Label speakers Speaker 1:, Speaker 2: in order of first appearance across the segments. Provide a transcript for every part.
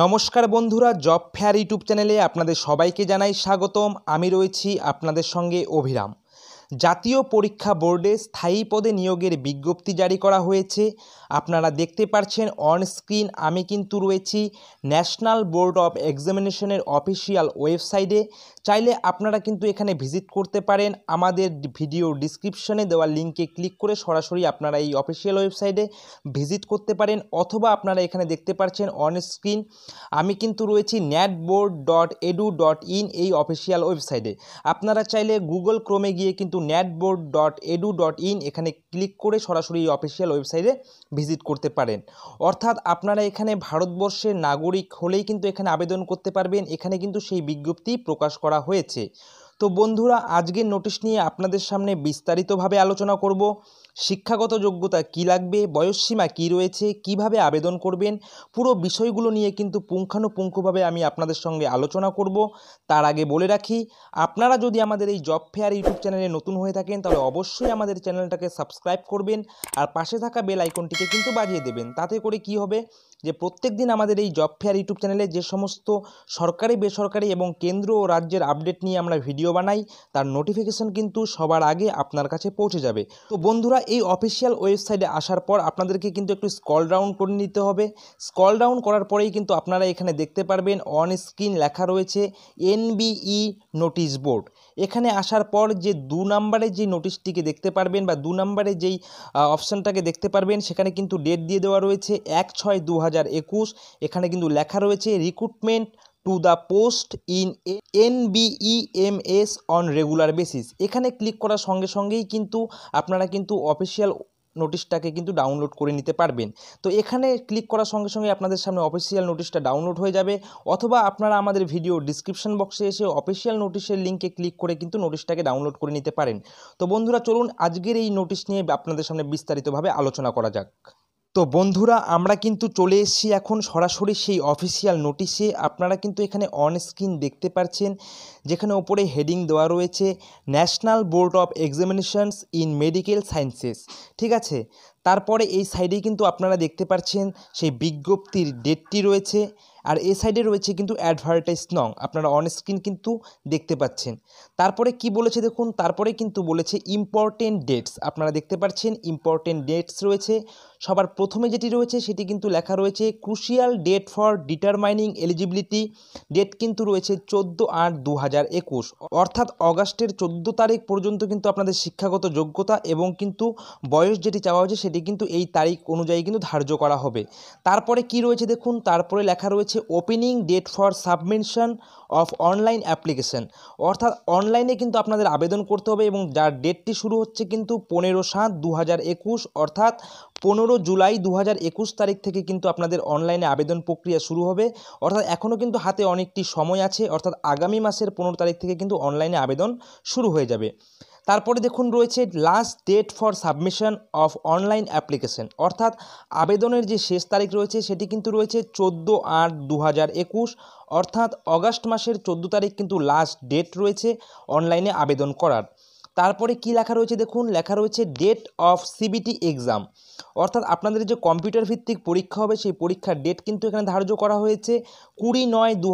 Speaker 1: নমস্কার বন্ধুরা job fair YouTube চ্যানেলে আপনাদের সবাইকে জানাই স্বাগতম আমি রয়েছি আপনাদের সঙ্গে অভিরাম জাতীয় পরীক্ষা বোর্ডে স্থায়ী পদে নিয়োগের বিজ্ঞপ্তি জারি করা হয়েছে আপনারা দেখতে পারছেন অন স্ক্রিন আমি কিন্তু রয়েছি ন্যাশনাল বোর্ড অফ এক্সামিনেশনের অফিসিয়াল ওয়েবসাইটে চাইলে আপনারা কিন্তু এখানে ভিজিট করতে পারেন আমাদের ভিডিও ডিসক্রিপশনে দেওয়া লিঙ্কে ক্লিক করে সরাসরি আপনারা এই অফিসিয়াল ওয়েবসাইটে ভিজিট করতে পারেন অথবা আপনারা এখানে দেখতে পারছেন অন স্ক্রিন আমি কিন্তু রয়েছি nat board dot edu dot in এই অফিসিয়াল ওয়েবসাইটে আপনারা চাইলে গুগল ক্রোমে গিয়ে কিন্তু natboard dot edu dot in এখানে ক্লিক করে সরাসরি এই অফিসিয়াল ওয়েবসাইটে ভিজিট করতে পারেন অর্থাৎ আপনারা এখানে ভারতবর্ষের নাগরিক হলেই কিন্তু এখানে আবেদন করতে পারবেন এখানে কিন্তু সেই বিজ্ঞপ্তি প্রকাশ করা হয়েছে তো বন্ধুরা আজকের নোটিশ নিয়ে আপনাদের সামনে বিস্তারিতভাবে আলোচনা করবো শিক্ষাগত যোগ্যতা কী লাগবে বয়সসীমা কী রয়েছে কিভাবে আবেদন করবেন পুরো বিষয়গুলো নিয়ে কিন্তু পুঙ্খানুপুঙ্খভাবে আমি আপনাদের সঙ্গে আলোচনা করব তার আগে বলে রাখি আপনারা যদি আমাদের এই জব ফেয়ার ইউটিউব চ্যানেলে নতুন হয়ে থাকেন তাহলে অবশ্যই আমাদের চ্যানেলটাকে সাবস্ক্রাইব করবেন আর পাশে থাকা বেল আইকনটিকে কিন্তু বাজিয়ে দেবেন তাতে করে কি হবে যে প্রত্যেক দিন আমাদের এই জব ফেয়ার ইউটিউব চ্যানেলে যে সমস্ত সরকারি বেসরকারি এবং কেন্দ্র ও রাজ্যের আপডেট নিয়ে আমরা ভিডিও বানাই তার নোটিফিকেশন কিন্তু সবার আগে আপনার কাছে পৌঁছে যাবে তো বন্ধুরা এই অফিসিয়াল ওয়েবসাইটে আসার পর আপনাদেরকে কিন্তু একটু স্কল ডাউন করে নিতে হবে স্কল ডাউন করার পরেই কিন্তু আপনারা এখানে দেখতে পারবেন অন স্ক্রিন লেখা রয়েছে এনবিই নোটিশ বোর্ড এখানে আসার পর যে দু নম্বরে যে নোটিশটিকে দেখতে পারবেন বা দু নম্বরে যেই অপশানটাকে দেখতে পারবেন সেখানে কিন্তু ডেট দিয়ে দেওয়া রয়েছে এক ছয় দু এখানে কিন্তু লেখা রয়েছে recruitment to the post in NBEMS on regular basis এখানে ক্লিক করার সঙ্গে সঙ্গেই কিন্তু আপনারা কিন্তু অফিসিয়াল নোটিশটাকে কিন্তু ডাউনলোড করে নিতে পারবেন তো এখানে ক্লিক করার সঙ্গে সঙ্গে আপনাদের সামনে অফিসিয়াল নোটিশটা ডাউনলোড হয়ে যাবে অথবা আপনারা আমাদের ভিডিও ডিসক্রিপশন বক্সে এসে অফিসিয়াল নোটিশের লিঙ্কে ক্লিক করে কিন্তু নোটিশটাকে ডাউনলোড করে নিতে পারেন তো বন্ধুরা চলুন আজকের এই নোটিশ নিয়ে আপনাদের সামনে বিস্তারিতভাবে আলোচনা করা যাক তো বন্ধুরা আমরা কিন্তু চলে এসেছি এখন সরাসরি সেই অফিসিয়াল নোটিশে আপনারা কিন্তু এখানে অন স্ক্রিন দেখতে পাচ্ছেন যেখানে ওপরে হেডিং দেওয়া রয়েছে National Board of Examinations in Medical Sciences ঠিক আছে তারপরে এই সাইডে কিন্তু আপনারা দেখতে পাচ্ছেন সেই বিজ্ঞপ্তির ডেটটি রয়েছে আর এ সাইডে রয়েছে কিন্তু অ্যাডভার্টাইজ নং আপনারা অন স্ক্রিন কিন্তু দেখতে পাচ্ছেন তারপরে কি বলেছে দেখুন তারপরে কিন্তু বলেছে ইম্পর্টেন্ট ডেটস আপনারা দেখতে পাচ্ছেন ইম্পর্টেন্ট ডেটস রয়েছে সবার প্রথমে যেটি রয়েছে সেটি কিন্তু লেখা রয়েছে crucial date for determining eligibility date কিন্তু রয়েছে চোদ্দো আট দু হাজার একুশ অর্থাৎ অগাস্টের চোদ্দো তারিখ পর্যন্ত কিন্তু আপনাদের শিক্ষাগত যোগ্যতা এবং কিন্তু বয়স যেটি চাওয়া হয়েছে সেটি কিন্তু এই তারিখ অনুযায়ী কিন্তু ধার্য করা হবে তারপরে কি রয়েছে দেখুন তারপরে লেখা রয়েছে opening date for submission of online application অর্থাৎ অনলাইনে কিন্তু আপনাদের আবেদন করতে হবে এবং যার ডেটটি শুরু হচ্ছে কিন্তু পনেরো সাত দু অর্থাৎ পনেরো জুলাই দু তারিখ থেকে কিন্তু আপনাদের অনলাইনে আবেদন প্রক্রিয়া শুরু হবে অর্থাৎ এখনও কিন্তু হাতে অনেকটি সময় আছে অর্থাৎ আগামী মাসের পনেরো তারিখ থেকে কিন্তু অনলাইনে আবেদন শুরু হয়ে যাবে তারপরে দেখুন রয়েছে last date for submission of online application অর্থাৎ আবেদনের যে শেষ তারিখ রয়েছে সেটি কিন্তু রয়েছে চোদ্দো আট দু অর্থাৎ অগাস্ট মাসের চোদ্দো তারিখ কিন্তু লাস্ট ডেট রয়েছে অনলাইনে আবেদন করার তারপরে কি লেখা রয়েছে দেখুন লেখা রয়েছে ডেট অফ সিবিটি এক্সাম অর্থাৎ আপনাদের যে কম্পিউটার ভিত্তিক পরীক্ষা হবে সেই পরীক্ষার ডেট কিন্তু এখানে ধার্য করা হয়েছে কুড়ি নয় দু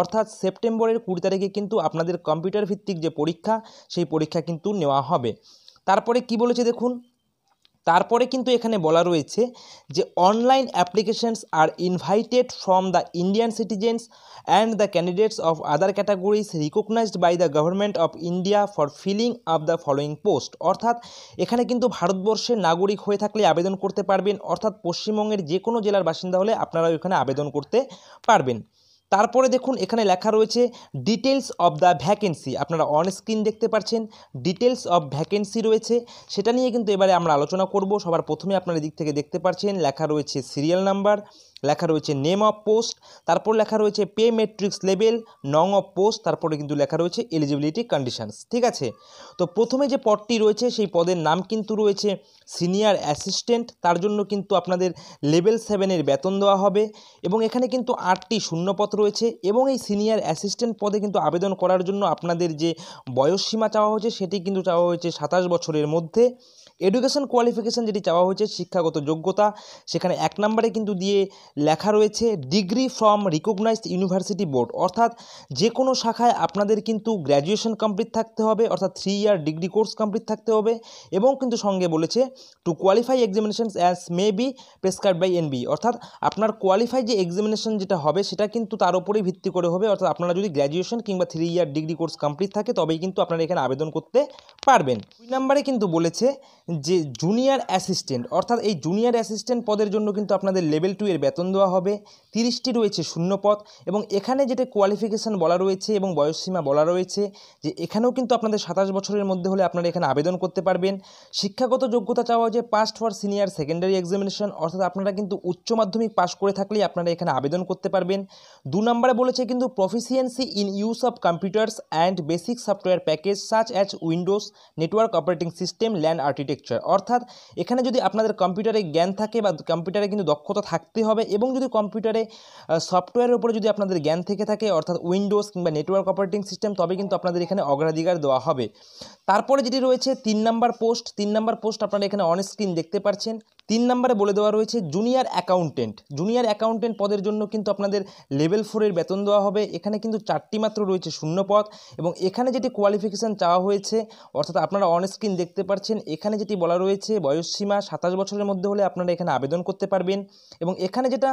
Speaker 1: অর্থাৎ সেপ্টেম্বরের কুড়ি তারিখে কিন্তু আপনাদের কম্পিউটার ভিত্তিক যে পরীক্ষা সেই পরীক্ষা কিন্তু নেওয়া হবে তারপরে কি বলেছে দেখুন তারপরে কিন্তু এখানে বলা রয়েছে যে online applications are invited from the Indian citizens and the candidates of other categories recognized by the government of India for filling up the following post অর্থাৎ এখানে কিন্তু ভারতবর্ষের নাগরিক হয়ে থাকলে আবেদন করতে পারবেন অর্থাৎ পশ্চিমবঙ্গের যে কোনো জেলার বাসিন্দা হলে আপনারা এখানে আবেদন করতে পারবেন তারপরে দেখুন এখানে লেখা রয়েছে ডিটেলস অব দ্য ভ্যাকেন্সি আপনারা অন স্ক্রিন দেখতে পাচ্ছেন ডিটেলস অব ভ্যাকেন্সি রয়েছে সেটা নিয়ে কিন্তু এবারে আমরা আলোচনা করব সবার প্রথমে আপনারা দিক থেকে দেখতে পাচ্ছেন লেখা রয়েছে সিরিয়াল নাম্বার লেখা রয়েছে নেম অফ পোস্ট তারপর লেখা রয়েছে পে মেট্রিক্স লেভেল নং অফ পোস্ট তারপরে কিন্তু লেখা রয়েছে এলিজিবিলিটি কন্ডিশনস ঠিক আছে তো প্রথমে যে পদটি রয়েছে সেই পদের নাম কিন্তু রয়েছে সিনিয়র অ্যাসিস্ট্যান্ট তার জন্য কিন্তু আপনাদের লেভেল সেভেনের বেতন দেওয়া হবে এবং এখানে কিন্তু আটটি শূন্যপদ রয়েছে এবং এই সিনিয়র অ্যাসিস্ট্যান্ট পদে কিন্তু আবেদন করার জন্য আপনাদের যে বয়সসীমা চাওয়া হয়েছে সেটি কিন্তু চাওয়া হয়েছে সাতাশ বছরের মধ্যে এডুকেশন কোয়ালিফিকেশান যেটি চাওয়া হয়েছে শিক্ষাগত যোগ্যতা সেখানে এক নম্বরে কিন্তু দিয়ে লেখা রয়েছে degree from recognized university board অর্থাৎ যে কোনো শাখায় আপনাদের কিন্তু গ্র্যাজুয়েশন কমপ্লিট থাকতে হবে অর্থাৎ three year degree course complete থাকতে হবে এবং কিন্তু সঙ্গে বলেছে to qualify examination as may be prescribe by NB অর্থাৎ আপনার কোয়ালিফাই যে এক্সামিনেশন যেটা হবে সেটা কিন্তু তার উপরেই ভিত্তি করে হবে অর্থাৎ আপনারা যদি গ্র্যাজুয়েশন কিংবা three year degree course complete থাকে তবেই কিন্তু আপনারা এখানে আবেদন করতে পারবেন দুই নম্বরে কিন্তু বলেছে যে জুনিয়র অ্যাসিস্ট্যান্ট অর্থাৎ এই জুনিয়র অ্যাসিস্ট্যান্ট পদের জন্য কিন্তু আপনাদের লেভেল টু এর বেতন দেওয়া হবে তিরিশটি রয়েছে শূন্য পদ এবং এখানে যেটা কোয়ালিফিকেশান বলা রয়েছে এবং বয়সসীমা বলা রয়েছে যে এখানেও কিন্তু আপনাদের সাতাশ বছরের মধ্যে হলে আপনারা এখানে আবেদন করতে পারবেন শিক্ষাগত যোগ্যতা চাওয়া যে passed for senior secondary examination অর্থাৎ আপনারা কিন্তু উচ্চ মাধ্যমিক পাশ করে থাকলেই আপনারা এখানে আবেদন করতে পারবেন দু নম্বরে বলেছে কিন্তু proficiency in use of computers and basic software package such as Windows network operating system LAN architect architecture অর্থাৎ এখানে যদি আপনাদের কম্পিউটারে জ্ঞান থাকে বা কম্পিউটারে কিন্তু দক্ষতা থাকতে হবে এবং যদি কম্পিউটারে সফটওয়্যারের উপরে যদি আপনাদের জ্ঞান থেকে থাকে অর্থাৎ উইন্ডোজ কিংবা নেটওয়ার্ক অপারেটিং সিস্টেম তবে কিন্তু আপনাদের এখানে অগ্রাধিকার দেওয়া হবে তারপরে যেটি রয়েছে তিন নাম্বার পোস্ট তিন নাম্বার পোস্ট আপনারা এখানে অন দেখতে পাচ্ছেন তিন নম্বরে বলে দেওয়া রয়েছে জুনিয়র অ্যাকাউন্টেন্ট জুনিয়ার অ্যাকাউন্টেন্ট পদের জন্য কিন্তু আপনাদের লেভেল ফোরের বেতন দেওয়া হবে এখানে কিন্তু চারটি মাত্র রয়েছে শূন্য পদ এবং এখানে যেটি কোয়ালিফিকেশান চাওয়া হয়েছে অর্থাৎ আপনারা অন স্ক্রিন দেখতে পাচ্ছেন এখানে যেটি বলা রয়েছে বয়সসীমা সাতাশ বছরের মধ্যে হলে আপনারা এখানে আবেদন করতে পারবেন এবং এখানে যেটা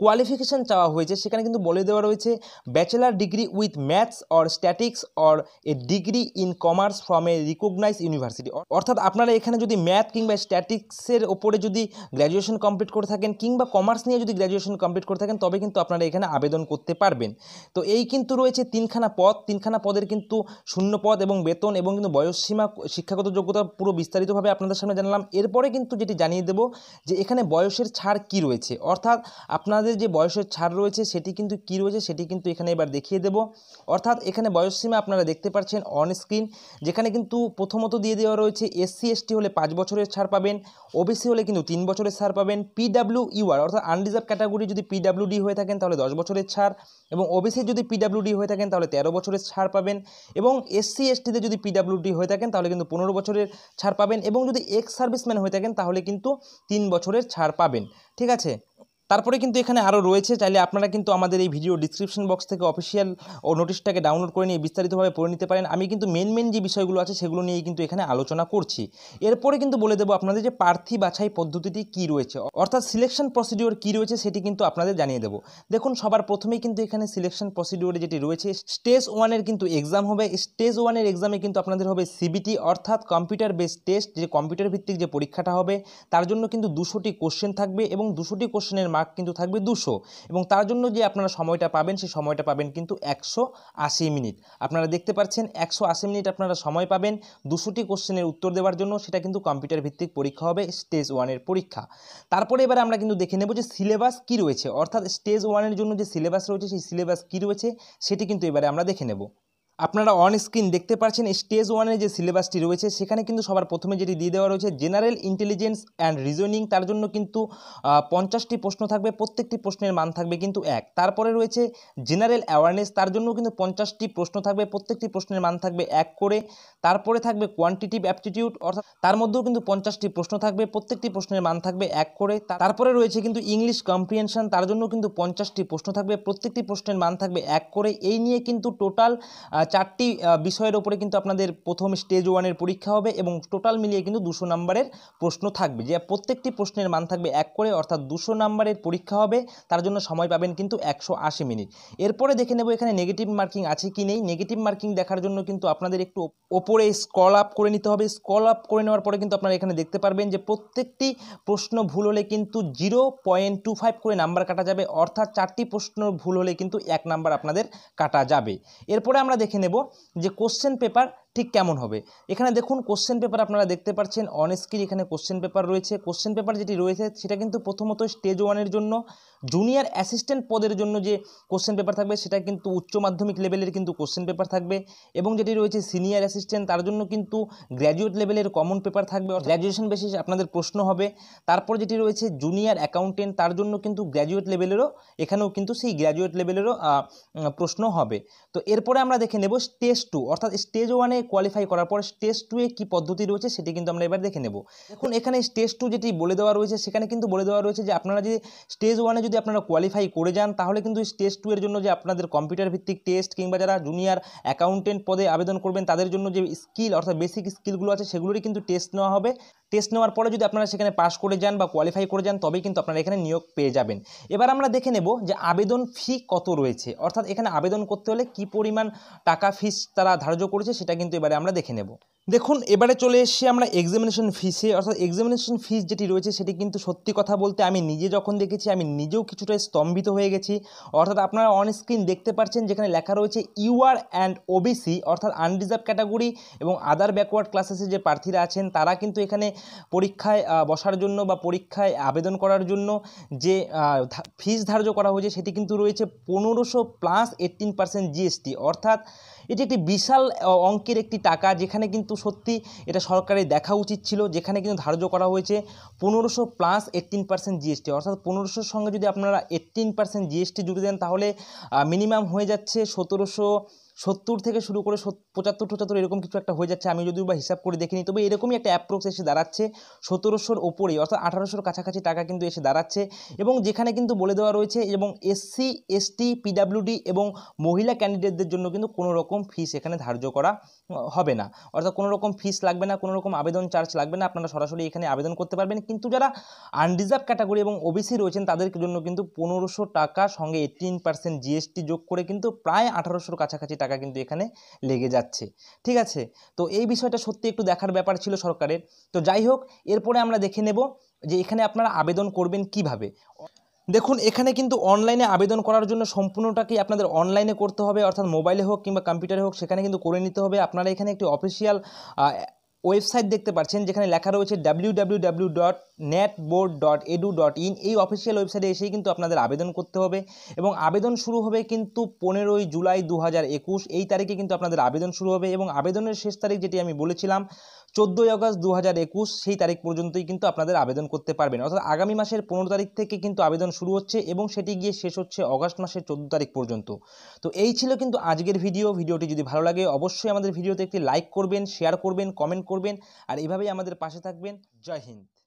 Speaker 1: কোয়ালিফিকেশান চাওয়া হয়েছে সেখানে কিন্তু বলে দেওয়া রয়েছে bachelor degree with maths or statics or a degree in commerce from a recognize university অর্থাৎ আপনারা এখানে যদি ম্যাথ কিংবা স্ট্যাটিক্সের ওপরে যদি গ্র্যাজুয়েশন কমপ্লিট করে থাকেন কিংবা কমার্স নিয়ে যদি গ্র্যাজুয়েশন কমপ্লিট করে থাকেন তবে কিন্তু আপনারা এখানে আবেদন করতে পারবেন তো এই কিন্তু রয়েছে তিনখানা পদ তিনখানা পদের কিন্তু শূন্য পদ এবং বেতন এবং কিন্তু বয়সসীমা শিক্ষাগত যোগ্যতা পুরো বিস্তারিতভাবে আপনাদের সামনে জানালাম এরপরে কিন্তু যেটি জানিয়ে দেব যে এখানে বয়সের ছাড় কি রয়েছে অর্থাৎ আপনাদের আপনাদের যে বয়সের ছাড় রয়েছে সেটি কিন্তু কি রয়েছে সেটি কিন্তু এখানে এবার দেখিয়ে দেব অর্থাৎ এখানে বয়সসীমা আপনারা দেখতে পাচ্ছেন অন স্ক্রিন যেখানে কিন্তু প্রথমত দিয়ে দেওয়া রয়েছে এসসি এসটি হলে পাঁচ বছরের ছাড় পাবেন ওবিসি হলে কিন্তু তিন বছরের ছাড় পাবেন পিডাব্লিউ ইউআর অর্থাৎ আনরিজার্ভ ক্যাটাগরি যদি পিডাব্লিউডি হয়ে থাকেন তাহলে দশ বছরের ছাড় এবং ওবিসি যদি পিডাব্লিউডি হয়ে থাকেন তাহলে তেরো বছরের ছাড় পাবেন এবং এসসি এসটিতে যদি পিডাব্লিউডি হয়ে থাকেন তাহলে কিন্তু পনেরো বছরের ছাড় পাবেন এবং যদি এক্স সার্ভিসম্যান হয়ে থাকেন তাহলে কিন্তু তিন বছরের ছাড় পাবেন ঠিক আছে তারপরে কিন্তু এখানে আরও রয়েছে চাইলে আপনারা কিন্তু আমাদের এই ভিডিও ডিসক্রিপশন বক্স থেকে অফিসিয়াল ও নোটিশটাকে ডাউনলোড করে নিয়ে বিস্তারিতভাবে পড়ে নিতে পারেন আমি কিন্তু মেন মেন যে বিষয়গুলো আছে সেগুলো নিয়ে কিন্তু এখানে আলোচনা করছি এরপরে কিন্তু বলে দেবো আপনাদের যে প্রার্থী বাছাই পদ্ধতিটি কি রয়েছে অর্থাৎ সিলেকশন প্রসিডিওর কি রয়েছে সেটি কিন্তু আপনাদের জানিয়ে দেবো দেখুন সবার প্রথমেই কিন্তু এখানে সিলেকশন প্রসিডিওরে যেটি রয়েছে স্টেজ ওয়ানের কিন্তু এক্সাম হবে স্টেজ ওয়ানের এক্সামে কিন্তু আপনাদের হবে সিবিটি অর্থাৎ কম্পিউটার বেস টেস্ট যে কম্পিউটার ভিত্তিক যে পরীক্ষাটা হবে তার জন্য কিন্তু দুশোটি কোশ্চেন থাকবে এবং দুশোটি কোশ্চেনের মার্ক কিন্তু থাকবে দুশো এবং তার জন্য যে আপনারা সময়টা পাবেন সেই সময়টা পাবেন কিন্তু একশো আশি মিনিট আপনারা দেখতে পাচ্ছেন একশো আশি মিনিট আপনারা সময় পাবেন দুশোটি কোশ্চেনের উত্তর দেওয়ার জন্য সেটা কিন্তু কম্পিউটার ভিত্তিক পরীক্ষা হবে স্টেজ ওয়ানের পরীক্ষা তারপরে এবার আমরা কিন্তু দেখে নেব যে সিলেবাস কি রয়েছে অর্থাৎ স্টেজ ওয়ানের জন্য যে সিলেবাস রয়েছে সেই সিলেবাস কি রয়েছে সেটি কিন্তু এবারে আমরা দেখে নেব আপনারা অন স্ক্রিন দেখতে পাচ্ছেন স্টেজ ওয়ানের যে সিলেবাসটি রয়েছে সেখানে কিন্তু সবার প্রথমে যেটি দিয়ে দেওয়া রয়েছে জেনারেল ইন্টেলিজেন্স অ্যান্ড রিজনিং তার জন্য কিন্তু পঞ্চাশটি প্রশ্ন থাকবে প্রত্যেকটি প্রশ্নের মান থাকবে কিন্তু এক তারপরে রয়েছে জেনারেল অ্যাওয়ারনেস তার জন্য কিন্তু পঞ্চাশটি প্রশ্ন থাকবে প্রত্যেকটি প্রশ্নের মান থাকবে এক করে তারপরে থাকবে কোয়ান্টিটিভ অ্যাপটিটিউড অর্থাৎ তার মধ্যেও কিন্তু পঞ্চাশটি প্রশ্ন থাকবে প্রত্যেকটি প্রশ্নের মান থাকবে এক করে তারপরে রয়েছে কিন্তু ইংলিশ কম্প্রিহেনশন তার জন্য কিন্তু পঞ্চাশটি প্রশ্ন থাকবে প্রত্যেকটি প্রশ্নের মান থাকবে এক করে এই নিয়ে কিন্তু টোটাল চারটি বিষয়ের ওপরে কিন্তু আপনাদের প্রথম স্টেজ ওয়ানের পরীক্ষা হবে এবং টোটাল মিলিয়ে কিন্তু দুশো নম্বরের প্রশ্ন থাকবে যে প্রত্যেকটি প্রশ্নের মান থাকবে এক করে অর্থাৎ দুশো নম্বরের পরীক্ষা হবে তার জন্য সময় পাবেন কিন্তু একশো মিনিট এরপরে দেখে নেব এখানে নেগেটিভ মার্কিং আছে কি নেই নেগেটিভ মার্কিং দেখার জন্য কিন্তু আপনাদের একটু ওপরে স্কল আপ করে নিতে হবে স্কল আপ করে নেওয়ার পরে কিন্তু আপনারা এখানে দেখতে পারবেন যে প্রত্যেকটি প্রশ্ন ভুল হলে কিন্তু জিরো পয়েন্ট টু ফাইভ করে নাম্বার কাটা যাবে অর্থাৎ চারটি প্রশ্ন ভুল হলে কিন্তু এক নাম্বার আপনাদের কাটা যাবে এরপরে আমরা দেখে দেখে নেব যে কোশ্চেন পেপার ঠিক কেমন হবে এখানে দেখুন কোশ্চেন পেপার আপনারা দেখতে পাচ্ছেন অন এখানে কোশ্চেন পেপার রয়েছে কোশ্চেন পেপার যেটি রয়েছে সেটা কিন্তু প্রথমত স্টেজ ওয়ানের জন্য জুনিয়র অ্যাসিস্ট্যান্ট পদের জন্য যে কোশ্চেন পেপার থাকবে সেটা কিন্তু উচ্চ মাধ্যমিক লেভেলের কিন্তু কোশ্চেন পেপার থাকবে এবং যেটি রয়েছে সিনিয়র অ্যাসিস্ট্যান্ট তার জন্য কিন্তু গ্র্যাজুয়েট লেভেলের কমন পেপার থাকবে গ্র্যাজুয়েশন বেসিস আপনাদের প্রশ্ন হবে তারপর যেটি রয়েছে জুনিয়র অ্যাকাউন্টেন্ট তার জন্য কিন্তু গ্র্যাজুয়েট লেভেলেরও এখানেও কিন্তু সেই গ্র্যাজুয়েট লেভেলেরও প্রশ্ন হবে তো এরপরে আমরা দেখে নেব নেব স্টেজ টু অর্থাৎ স্টেজ ওয়ানে কোয়ালিফাই করার পর স্টেজ টুয়ে কী পদ্ধতি রয়েছে সেটি কিন্তু আমরা এবার দেখে নেব এখন এখানে স্টেজ টু যেটি বলে দেওয়া রয়েছে সেখানে কিন্তু বলে দেওয়া রয়েছে যে আপনারা যদি স্টেজ ওয়ানে যদি আপনারা কোয়ালিফাই করে যান তাহলে কিন্তু স্টেজ টু এর জন্য যে আপনাদের কম্পিউটার ভিত্তিক টেস্ট কিংবা যারা জুনিয়র অ্যাকাউন্টেন্ট পদে আবেদন করবেন তাদের জন্য যে স্কিল অর্থাৎ বেসিক স্কিলগুলো আছে সেগুলোরই কিন্তু টেস্ট নেওয়া হবে টেস্ট নেওয়ার পরে যদি আপনারা সেখানে পাস করে যান বা কোয়ালিফাই করে যান তবেই কিন্তু আপনারা এখানে নিয়োগ পেয়ে যাবেন এবার আমরা দেখে নেব যে আবেদন ফি কত রয়েছে অর্থাৎ এখানে আবেদন করতে হলে কি পরিমাণ টাকা ফিস তারা ধার্য করেছে সেটা কিন্তু এবারে আমরা দেখে নেব দেখুন এবারে চলে এসেছি আমরা এক্সামিনেশন ফিসে অর্থাৎ এক্সামিনেশন ফিস যেটি রয়েছে সেটি কিন্তু সত্যি কথা বলতে আমি নিজে যখন দেখেছি আমি নিজেও কিছুটা স্তম্ভিত হয়ে গেছি অর্থাৎ আপনারা অন স্ক্রিন দেখতে পাচ্ছেন যেখানে লেখা রয়েছে ইউআর অ্যান্ড ওবিসি অর্থাৎ আনরিজার্ভ ক্যাটাগরি এবং আদার ব্যাকওয়ার্ড ক্লাসেসে যে প্রার্থীরা আছেন তারা কিন্তু এখানে পরীক্ষায় বসার জন্য বা পরীক্ষায় আবেদন করার জন্য যে ফিস ধার্য করা হয়েছে সেটি কিন্তু রয়েছে পনেরোশো প্লাস এইটিন পার্সেন্ট জিএসটি অর্থাৎ এটি একটি বিশাল অঙ্কের একটি টাকা যেখানে কিন্তু সত্যি এটা সরকারের দেখা উচিত ছিল যেখানে কিন্তু ধার্য করা হয়েছে পনেরোশো প্লাস এইটিন পার্সেন্ট জিএসটি অর্থাৎ পনেরোশোর সঙ্গে যদি আপনারা এইটিন পার্সেন্ট জিএসটি জুড়ে দেন তাহলে মিনিমাম হয়ে যাচ্ছে সতেরোশো সত্তর থেকে শুরু করে পঁচাত্তর টচাত্তর এরকম কিছু একটা হয়ে যাচ্ছে আমি যদিও বা হিসাব করে দেখিনি তবে এরকমই একটা অ্যাপ্রোক্স এসে দাঁড়াচ্ছে সতেরোশোর ওপরে অর্থাৎ আঠারোশোর কাছাকাছি টাকা কিন্তু এসে দাঁড়াচ্ছে এবং যেখানে কিন্তু বলে দেওয়া রয়েছে এবং এসসি এসটি পিডাব্লিউডি এবং মহিলা ক্যান্ডিডেটদের জন্য কিন্তু কোনো রকম ফিস এখানে ধার্য করা হবে না অর্থাৎ কোনো রকম ফিস লাগবে না কোনো রকম আবেদন চার্জ লাগবে না আপনারা সরাসরি এখানে আবেদন করতে পারবেন কিন্তু যারা আনরিজার্ভ ক্যাটাগরি এবং ওবিসি রয়েছেন তাদের জন্য কিন্তু পনেরোশো টাকা সঙ্গে এইটিন পার্সেন্ট জিএসটি যোগ করে কিন্তু প্রায় আঠারোশোর কাছাকাছি টাকা টাকা কিন্তু এখানে লেগে যাচ্ছে ঠিক আছে তো এই বিষয়টা সত্যি একটু দেখার ব্যাপার ছিল সরকারের তো যাই হোক এরপরে আমরা দেখে নেব যে এখানে আপনারা আবেদন করবেন কিভাবে দেখুন এখানে কিন্তু অনলাইনে আবেদন করার জন্য কি আপনাদের অনলাইনে করতে হবে অর্থাৎ মোবাইলে হোক কিংবা কম্পিউটারে হোক সেখানে কিন্তু করে নিতে হবে আপনারা এখানে একটি অফিসিয়াল ওয়েবসাইট দেখতে পাচ্ছেন যেখানে লেখা রয়েছে W W W dot net board dot edu dot in এই অফিসিয়াল ওয়েবসাইটে এসেই কিন্তু আপনাদের আবেদন করতে হবে এবং আবেদন শুরু হবে কিন্তু পনেরোই জুলাই দু এই তারিখে কিন্তু আপনাদের আবেদন শুরু হবে এবং আবেদনের শেষ তারিখ যেটি আমি বলেছিলাম চোদ্দোই আগস্ট দু সেই তারিখ পর্যন্তই কিন্তু আপনাদের আবেদন করতে পারবেন অর্থাৎ আগামী মাসের পনেরো তারিখ থেকে কিন্তু আবেদন শুরু হচ্ছে এবং সেটি গিয়ে শেষ হচ্ছে অগাস্ট মাসের চোদ্দো তারিখ পর্যন্ত তো এই ছিল কিন্তু আজকের ভিডিও ভিডিওটি যদি ভালো লাগে অবশ্যই আমাদের ভিডিওতে একটি লাইক করবেন শেয়ার করবেন কমেন্ট করবেন আর এভাবেই আমাদের পাশে থাকবেন জয় হিন্দ